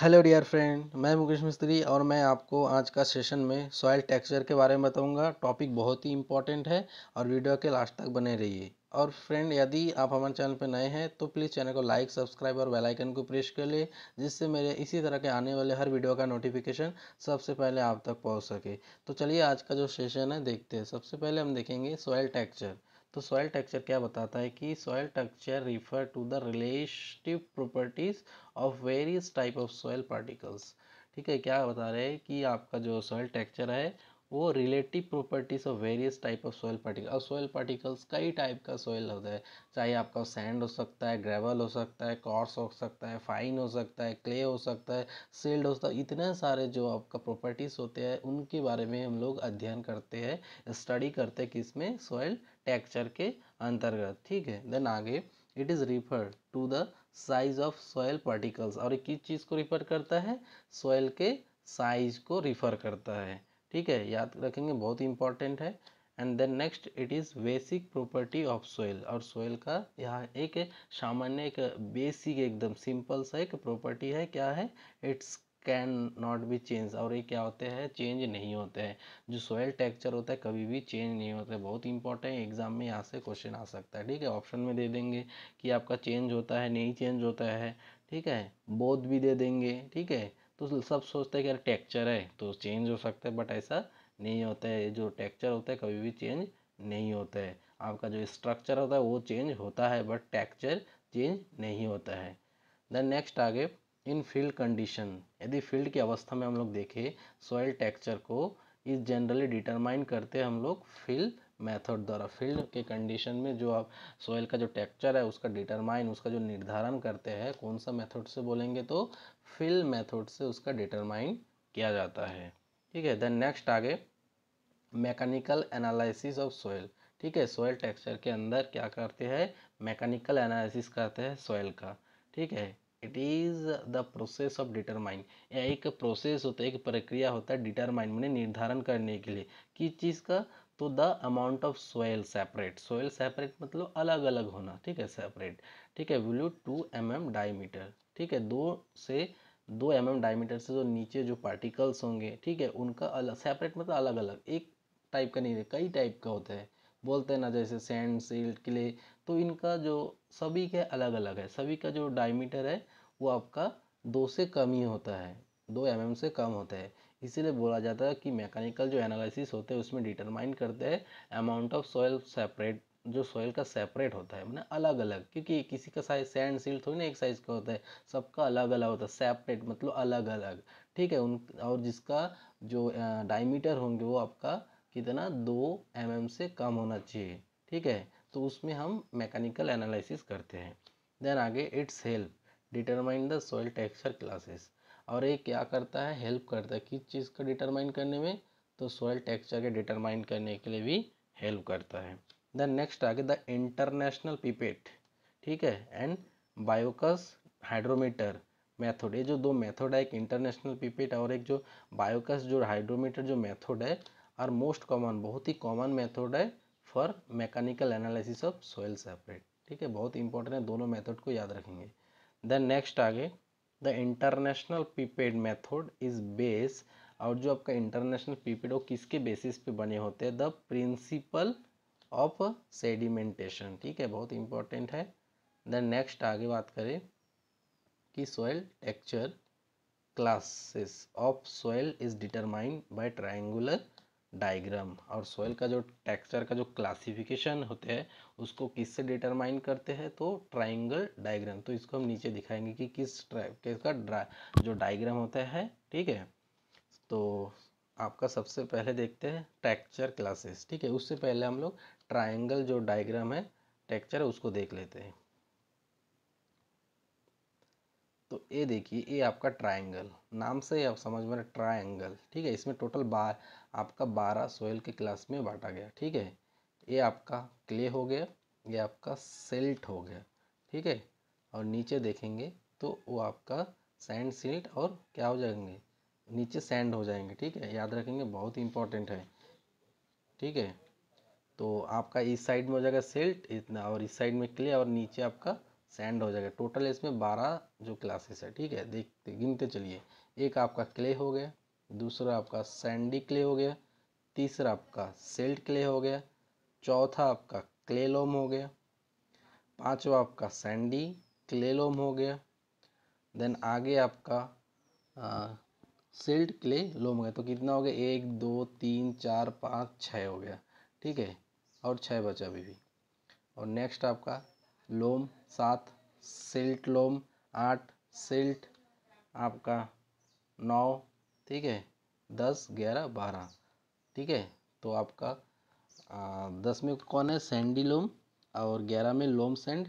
hello dear friend मैं मुकेश मिस्त्री और मैं आपको आज का सेशन में सॉयल टेक्सचर के बारे में बताऊंगा टॉपिक बहुत ही इंपॉर्टेंट है और वीडियो के लास्ट तक बने रहिए और फ्रेंड यदि आप हमारे चैनल पर नए हैं तो प्लीज़ चैनल को लाइक सब्सक्राइब और बेल आइकन को प्रेस कर ले जिससे मेरे इसी तरह के आने वाले हर वीडियो का नोटिफिकेशन सबसे पहले आप तक पहुँच सके तो चलिए आज का जो सेशन है देखते हैं सबसे पहले हम देखेंगे सॉयल टेक्चर तो सॉयल टेक्सचर क्या बताता है कि soil texture refer to the relative properties of various type of soil particles ठीक है क्या बता रहे हैं कि आपका जो सॉयल टेक्सचर है वो relative properties of various type of soil particle और सॉयल पार्टिकल्स कई टाइप का सॉयल होता है चाहे आपका सैंड हो सकता है ग्रेवल हो सकता है कॉर्स हो सकता है फाइन हो सकता है क्ले हो सकता है सील्ड हो सकता है इतने सारे जो आपका प्रॉपर्टीज़ होते हैं उनके बारे में हम लोग अध्ययन करते हैं स्टडी करते हैं किस में सॉयल टेक्चर के अंतर्गत ठीक है देन आगे it is referred to the size of soil particles और एक किस चीज़ को रिफर करता है सॉयल के साइज को रिफर करता है ठीक है याद रखेंगे बहुत इंपॉर्टेंट है and then next it is basic property of soil और सोयल का यहाँ एक सामान्य एक बेसिक एकदम सिंपल सा एक प्रॉपर्टी है क्या है it's can not be change और ये क्या होते हैं चेंज नहीं होते हैं जो सोयल टेक्चर होता है कभी भी चेंज नहीं होते बहुत इंपॉर्टेंट एग्जाम में यहाँ से क्वेश्चन आ सकता है ठीक है ऑप्शन में दे देंगे कि आपका चेंज होता है नहीं चेंज होता है ठीक है बोध भी दे देंगे ठीक है तो सब सोचते हैं कि यार टेक्चर है तो चेंज हो सकता है बट ऐसा नहीं होता है जो टेक्चर होता है कभी भी चेंज नहीं होता है आपका जो स्ट्रक्चर होता है वो चेंज होता है बट टेक्चर चेंज नहीं होता है देन नेक्स्ट आगे इन फील्ड कंडीशन यदि फील्ड की अवस्था में हम लोग देखें सॉइल टेक्चर को इस जनरली डिटरमाइन करते हैं हम लोग फील्ड मेथड द्वारा फील्ड के कंडीशन में जो आप सॉइल का जो टेक्चर है उसका डिटरमाइन उसका जो निर्धारण करते हैं कौन सा मेथड से बोलेंगे तो फील्ड मेथड से उसका डिटरमाइन किया जाता है ठीक है देन नेक्स्ट आगे मैकेनिकल एनालिसिस ऑफ सॉइल ठीक है सॉइल टेक्सचर के अंदर क्या करते हैं मैकेनिकल एनालिसिस करते हैं सॉइल का ठीक है it is the process of determine या एक प्रोसेस होता है एक प्रक्रिया होता है डिटरमाइन मैंने निर्धारण करने के लिए किस चीज़ का तो the amount of soil separate soil separate मतलब अलग अलग होना ठीक है सेपरेट ठीक है value two M M diameter ठीक है दो से दो एम एम डायमीटर से जो नीचे जो पार्टिकल्स होंगे ठीक है उनका अलग सेपरेट मतलब अलग अलग एक टाइप का नहीं है कई टाइप का होता है बोलते हैं ना जैसे सैंड सिल्ट क्ले तो इनका जो सभी के अलग अलग है सभी का जो डायमीटर है वो आपका दो से कम ही होता है दो एम mm से कम होता है इसीलिए बोला जाता है कि मैकेनिकल जो एनालिसिस होते हैं उसमें डिटरमाइन करते हैं अमाउंट ऑफ सॉयल सेपरेट जो सॉइल का सेपरेट होता है मैंने मतलब अलग अलग क्योंकि किसी का साइज सैंड सील्ड थोड़ी ना एक साइज़ का होता है सबका अलग अलग होता है सेपरेट मतलब अलग अलग ठीक है उन और जिसका जो डायमीटर होंगे वो आपका कितना दो एम mm से कम होना चाहिए ठीक है तो उसमें हम मैकेनिकल एनालिसिस करते हैं देन आगे it's help determine the soil texture classes और ये क्या करता है हेल्प करता है किस चीज़ का डिटरमाइन करने में तो सॉइल टेक्सचर के डिटरमाइन करने के लिए भी हेल्प करता है देन नेक्स्ट आगे द इंटरनेशनल पिपेट ठीक है एंड बायोकस हाइड्रोमीटर मेथड ये जो दो मेथड है एक इंटरनेशनल पिपेट और एक जो बायोकस जो हाइड्रोमीटर जो मेथड है आर मोस्ट कॉमन बहुत ही कॉमन मेथड है for mechanical analysis of soil separate ठीक है बहुत इंपॉर्टेंट है दोनों मेथड को याद रखेंगे देन नेक्स्ट आगे the international pipette method is base और जो आपका इंटरनेशनल पीपेड वो किसके बेसिस पे बने होते हैं द प्रिंसिपल ऑफ सेडिमेंटेशन ठीक है बहुत इंपॉर्टेंट है देन नेक्स्ट आगे बात करें कि soil texture classes of soil is determined by triangular diagram और सोयल का जो टेक्सचर का जो क्लासिफिकेशन होते हैं उसको किससे डिटरमाइन करते हैं तो ट्राइंगल डायग्राम तो इसको हम नीचे दिखाएंगे कि किस किसका ड्रा जो डायग्राम होता है ठीक है तो आपका सबसे पहले देखते हैं टेक्चर क्लासेस ठीक है उससे पहले हम लोग ट्राइंगल जो डायग्राम है टेक्चर उसको देख लेते हैं तो ये देखिए ये आपका ट्रायंगल नाम से आप समझ में ट्रायंगल ठीक है इसमें टोटल बार आपका बारह सोयल के क्लास में बांटा गया ठीक है तो ये आपका क्ले हो गया ये आपका सेल्ट हो गया ठीक है और नीचे देखेंगे तो वो आपका सैंड सिल्ट और क्या हो जाएंगे नीचे सैंड हो जाएंगे ठीक है याद रखेंगे बहुत इंपॉर्टेंट है ठीक है तो आपका इस साइड में हो जाएगा सेल्ट इतना और इस साइड में क्ले और नीचे आपका सैंड हो जाएगा टोटल इसमें बारह जो क्लासेस है ठीक है देखते गिनते चलिए एक आपका क्ले हो गया दूसरा आपका सैंडी क्ले हो गया तीसरा आपका सेल्ट क्ले हो गया चौथा आपका क्लेलोम हो गया पांचवा आपका सैंडी क्लेलोम हो गया देन आगे आपका सेल्ट सिल्ट क्ले लोम हो गया तो कितना हो गया एक दो तीन चार पाँच छः हो गया ठीक है और छः बचा अभी भी और नेक्स्ट आपका लोम सात सिल्ट लोम आठ सिल्ट आपका नौ ठीक है दस ग्यारह बारह ठीक है तो आपका आ, दस में कौन है सैंडी लोम और ग्यारह में लोम सेंड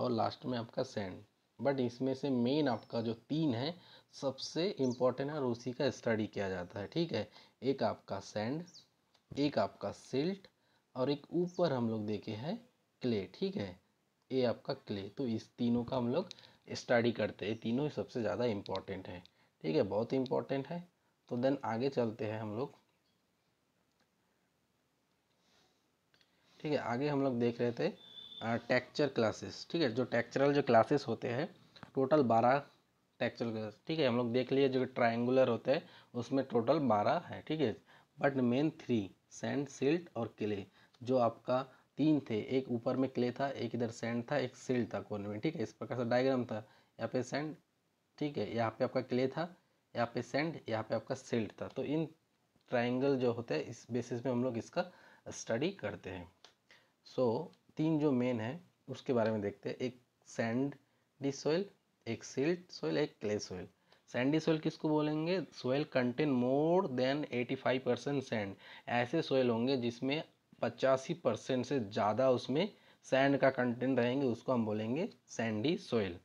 और लास्ट में आपका सेंड बट इसमें से मेन आपका जो तीन है सबसे इम्पॉर्टेंट है और उसी का स्टडी किया जाता है ठीक है एक आपका सैंड एक आपका सिल्ट और एक ऊपर हम लोग देखे हैं क्ले ठीक है ए आपका क्ले तो इस तीनों का हम लोग स्टडी करते हैं तीनों ही सबसे ज़्यादा इम्पॉर्टेंट है ठीक है बहुत इम्पॉर्टेंट है तो देन आगे चलते हैं हम लोग ठीक है आगे हम लोग देख रहे थे टेक्चर क्लासेस ठीक है जो टेक्चरल जो क्लासेस होते हैं टोटल बारह टेक्चरल क्लास ठीक है हम लोग देख लिए जो ट्राइंगुलर होते हैं उसमें टोटल बारह है ठीक है but main three sand silt और क्ले जो आपका तीन थे एक ऊपर में क्ले था एक इधर सैंड था एक सिल्ड था कोने में ठीक है इस प्रकार से डायग्राम था यहाँ पे सैंड ठीक है यहाँ पे आपका क्ले था यहाँ पे सैंड यहाँ पे आपका सिल्ड था तो इन ट्राइंगल जो होते हैं इस बेसिस में हम लोग इसका स्टडी करते हैं सो so, तीन जो मेन है उसके बारे में देखते हैं एक डी सोइल एक सिल्ट सोइल एक क्ले सोइल सैंडी सोइल किसको बोलेंगे soil contain more than 85 percent sand ऐसे सोइल होंगे जिसमें पचासी परसेंट से ज़्यादा उसमें सैंड का कंटेंट रहेंगे उसको हम बोलेंगे sandy soil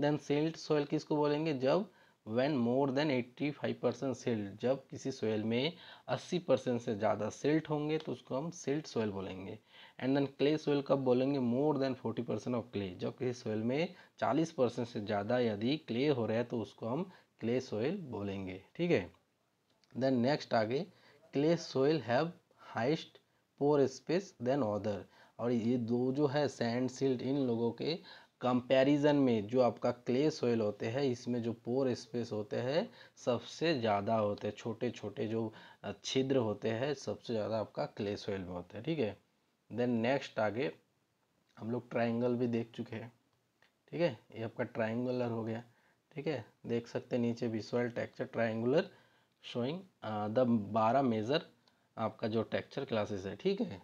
then silt soil किसको बोलेंगे जब when more than eighty five percent silt जब किसी सोयल में अस्सी परसेंट से ज़्यादा सेल्ट होंगे तो उसको हम सेल्ट सोयल बोलेंगे एंड देन क्ले सोयल कब बोलेंगे more than forty percent of clay जब किसी सोयल में चालीस परसेंट से ज़्यादा यदि क्ले हो रहा है तो उसको हम क्ले सोयल बोलेंगे ठीक है देन नेक्स्ट आगे clay soil have highest pore space than other और ये दो जो है सैंड सिल्ट इन लोगों के कंपैरिजन में जो आपका क्ले सोयल होते हैं इसमें जो पोर स्पेस होते हैं सबसे ज़्यादा होते हैं छोटे छोटे जो छिद्र होते हैं सबसे ज़्यादा आपका क्ले सोयल में होते हैं ठीक है देन नेक्स्ट आगे हम लोग ट्राइंगल भी देख चुके हैं ठीक है ये आपका ट्राइंगुलर हो गया ठीक है देख सकते नीचे भी टेक्चर ट्राइंगुलर शोइंग द बारह मेजर आपका जो टेक्चर क्लासेस है ठीक है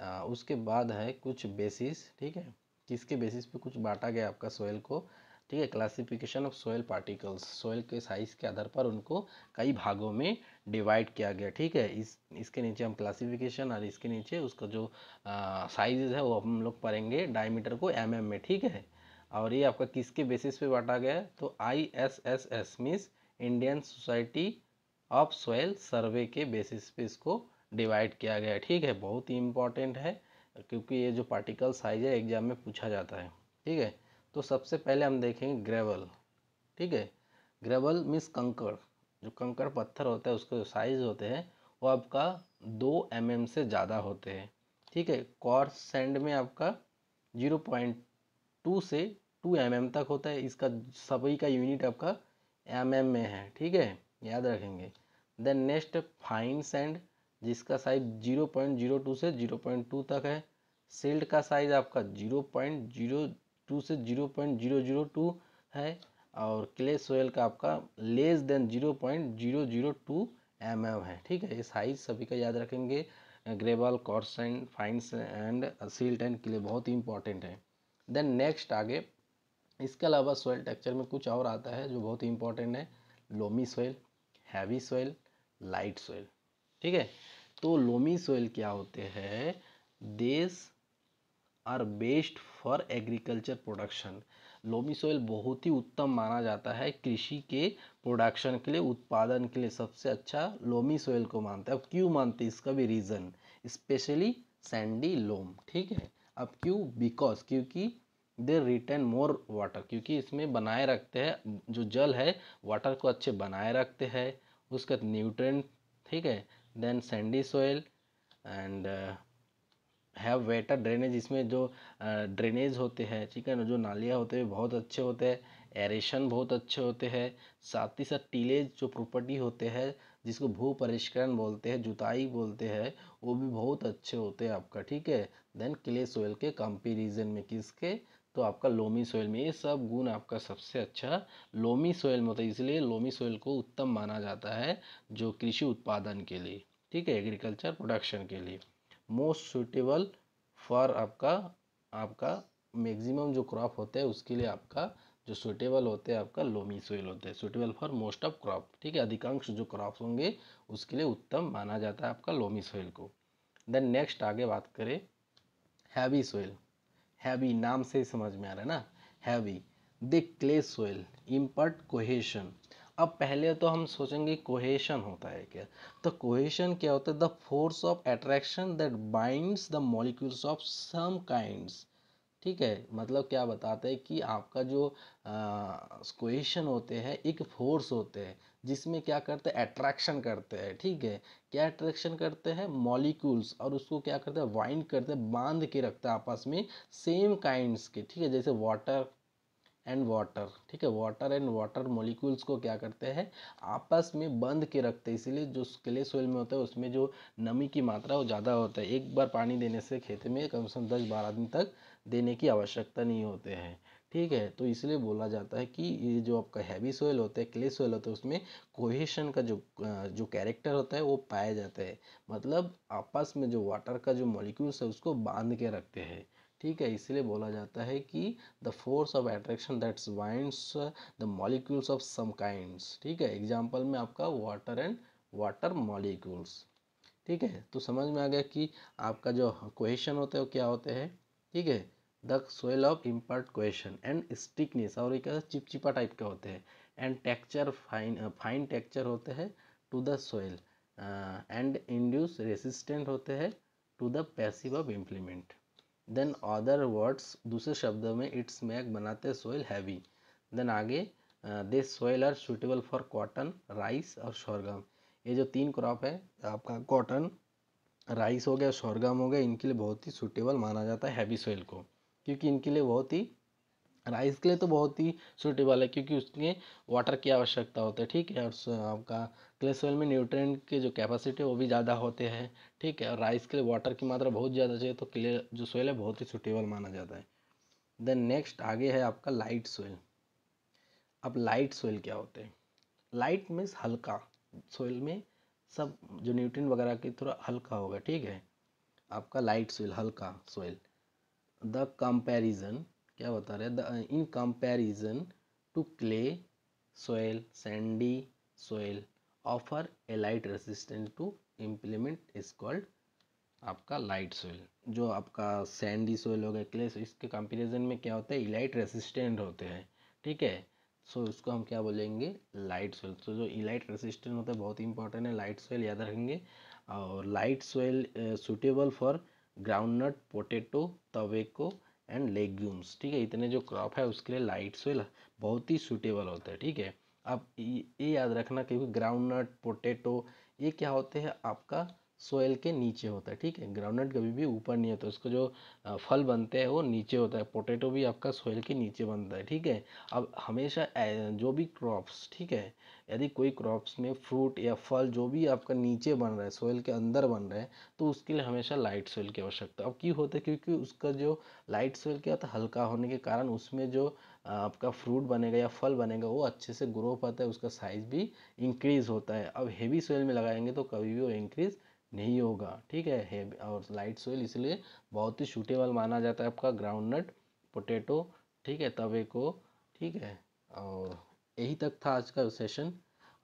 आ, उसके बाद है कुछ बेसिस ठीक है किसके बेसिस पे कुछ बांटा गया आपका सोयल को ठीक है classification of soil particles soil के साइज़ के आधार पर उनको कई भागों में डिवाइड किया गया ठीक है इस इसके नीचे हम क्लासिफिकेशन और इसके नीचे उसका जो साइज़ है वो हम लोग पढ़ेंगे डायमीटर को एम mm में ठीक है और ये आपका किसके बेसिस पे बांटा गया है तो I S S S means Indian Society of Soil Survey के बेसिस पे इसको डिवाइड किया गया है ठीक है बहुत ही इम्पॉर्टेंट है क्योंकि ये जो पार्टिकल साइज है एग्जाम में पूछा जाता है ठीक है तो सबसे पहले हम देखेंगे ग्रेवल ठीक है ग्रेवल मीन्स कंकड़ जो कंकड़ पत्थर होता है उसके जो साइज होते हैं वो आपका दो एम mm से ज़्यादा होते हैं ठीक है कॉर्स सेंड में आपका जीरो पॉइंट टू से टू एम mm तक होता है इसका सभी का यूनिट आपका एम mm में है ठीक है याद रखेंगे देन नेक्स्ट फाइन सैंड जिसका size zero point zero two से जीरो पॉइंट टू तक है सिल्ड का साइज आपका जीरो पॉइंट जीरो टू से zero point zero zero two है और क्ले सोयल का आपका less than zero point zero zero two M M है ठीक है ये साइज सभी का याद रखेंगे gravel and fines and silt and clay बहुत ही इंपॉर्टेंट है देन नेक्स्ट आगे इसके अलावा सोयल टेक्चर में कुछ और आता है जो बहुत ही इंपॉर्टेंट है loamy soil heavy soil light soil ठीक है तो लोमी सोइल क्या होते हैं these are best for agriculture production loamy soil बहुत ही उत्तम माना जाता है कृषि के प्रोडक्शन के लिए उत्पादन के लिए सबसे अच्छा लोमी सोइल को मानते हैं अब क्यों मानते हैं इसका भी रीज़न स्पेशली सैंडी लोम ठीक है अब क्यों बिकॉज क्योंकि दे रिटर्न मोर वाटर क्योंकि इसमें बनाए रखते हैं जो जल है वाटर को अच्छे बनाए रखते हैं उसके बाद न्यूट्रन ठीक है then sandy soil and have better drainage इसमें जो ड्रेनेज uh, होते हैं ठीक है ना जो नालियाँ होते हैं बहुत अच्छे होते हैं एरेशन बहुत अच्छे होते हैं साथ ही साथ टीलेज जो प्रॉपर्टी होते हैं जिसको भू परिष्करण बोलते हैं जुताई बोलते हैं वो भी बहुत अच्छे होते हैं आपका ठीक है देन क्ले सोयल के कंपेरिजन में किसके तो आपका लोमी सोयल में ये सब गुण आपका सबसे अच्छा लोमी सोयल में होता है इसलिए लोमी सोयल को उत्तम माना जाता है जो कृषि उत्पादन के लिए ठीक है एग्रीकल्चर प्रोडक्शन के लिए मोस्ट सुटेबल फॉर आपका आपका मैक्सिमम जो क्रॉप होता है उसके लिए आपका जो सुटेबल होते हैं आपका लोमी सोइल होते हैं suitable for most of crop ठीक है अधिकांश जो क्रॉप होंगे उसके लिए उत्तम माना जाता है आपका लोमी सोयल को देन नेक्स्ट आगे बात करें हैवी सोयल हैवी नाम से ही समझ में आ रहा है ना heavy they clay soil impart cohesion अब पहले तो हम सोचेंगे कोहेशन होता है क्या तो कोहेशन क्या होता है the force of attraction that binds the molecules of some kinds ठीक है मतलब क्या बताते हैं कि आपका जो क्वेश्चन होते हैं एक फोर्स होते हैं जिसमें क्या करते हैं अट्रैक्शन करते हैं ठीक है क्या अट्रैक्शन करते हैं मॉलिक्यूल्स और उसको क्या करते हैं वाइंड करते हैं बांध के रखते हैं आपस में सेम काइंड्स के ठीक है जैसे वाटर एंड वाटर ठीक है वाटर एंड वाटर मॉलिक्यूल्स को क्या करते हैं आपस में बंद के रखते हैं इसीलिए जो क्ले सोइल में होता है उसमें जो नमी की मात्रा वो ज़्यादा होता है एक बार पानी देने से खेत में कम से कम दस बारह दिन तक देने की आवश्यकता नहीं होते हैं ठीक है तो इसलिए बोला जाता है कि ये जो आपका हैवी सोयल होता है क्ले सोयल होता है उसमें कोहेशन का जो जो कैरेक्टर होता है वो पाया जाता है मतलब आपस में जो वाटर का जो मॉलिक्यूल्स है उसको बांध के रखते हैं ठीक है इसलिए बोला जाता है कि the force of attraction that's binds the molecules of some kinds ठीक है एग्जाम्पल में आपका वाटर एंड वाटर मॉलिक्यूल्स ठीक है तो समझ में आ गया कि आपका जो क्वेश्चन होते हैं वो क्या होते हैं ठीक है the soil of impart question and stickness और एक चिपचिपा टाइप के होते हैं and texture fine fine texture होते हैं to the soil and induce resistant होते हैं to the passive of implement then other words दूसरे शब्दों में इट्स मैक बनाते सोइल हैवी देन आगे they soil are suitable for cotton rice और शोरगम ये जो तीन क्रॉप है आपका कॉटन राइस हो गया शोरगम हो गया इनके लिए बहुत ही सुटेबल माना जाता है हैवी सोइल को क्योंकि इनके लिए बहुत ही राइस के लिए तो बहुत ही सूटेबल है क्योंकि उसमें वाटर की आवश्यकता होती है ठीक है और आपका क्ले में न्यूट्रिएंट के जो कैपेसिटी है वो भी ज़्यादा होते हैं ठीक है और राइस के लिए वाटर की मात्रा बहुत ज़्यादा चाहिए तो क्ले जो सोइल है बहुत ही सूटेबल माना जाता है देन नेक्स्ट आगे है आपका लाइट सोइल अब लाइट सोइल क्या होते हैं लाइट मीन्स हल्का सोइल में सब जो न्यूट्रिन वगैरह की थोड़ा हल्का होगा ठीक है आपका लाइट सोइल हल्का सोयल द कंपेरिजन क्या बता रहे है in comparison to clay soil sandy soil offer a light resistant to implement is called आपका लाइट सोइल जो आपका सैंडी सोयल हो गया क्ले इसके कंपेरिजन में क्या होता है इलाइट रेसिस्टेंट होते हैं ठीक है सो so, इसको हम क्या बोलेंगे लाइट सोइल तो जो इलाइट रेसिस्टेंट होता है बहुत इंपॉर्टेंट है लाइट सोइल याद रखेंगे और light soil suitable for ground nut potato tobacco and legumes ठीक है इतने जो क्रॉप है उसके लिए लाइट सोइल बहुत ही सूटेबल होता है ठीक है अब ये याद रखना क्योंकि ग्राउंड नट पोटैटो ये क्या होते हैं आपका सोयल के नीचे होता है ठीक है ग्राउंडनट कभी भी ऊपर नहीं होता तो उसका जो फल बनते हैं वो नीचे होता है पोटैटो भी आपका सोयल के नीचे बनता है ठीक है अब हमेशा जो भी क्रॉप्स ठीक है यदि कोई क्रॉप्स में फ्रूट या फल जो भी आपका नीचे बन रहा है सोयल के अंदर बन रहा है तो उसके लिए हमेशा लाइट सोयल की आवश्यकता अब क्यों होता है क्योंकि उसका जो लाइट सोयल क्या होता है हल्का होने के कारण उसमें जो आपका फ्रूट बनेगा या फल बनेगा वो अच्छे से ग्रो पाता है उसका साइज़ भी इंक्रीज़ होता है अब हेवी सोयल में लगाएंगे तो कभी भी वो इंक्रीज़ नहीं होगा ठीक है, और लाइट सोइल इसलिए बहुत ही सूटेबल माना जाता है आपका ग्राउंड नट पोटैटो ठीक है तवे को ठीक है और यही तक था आज का सेशन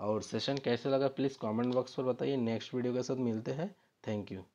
और सेशन कैसे लगा प्लीज़ कमेंट बॉक्स पर बताइए नेक्स्ट वीडियो के साथ मिलते हैं थैंक यू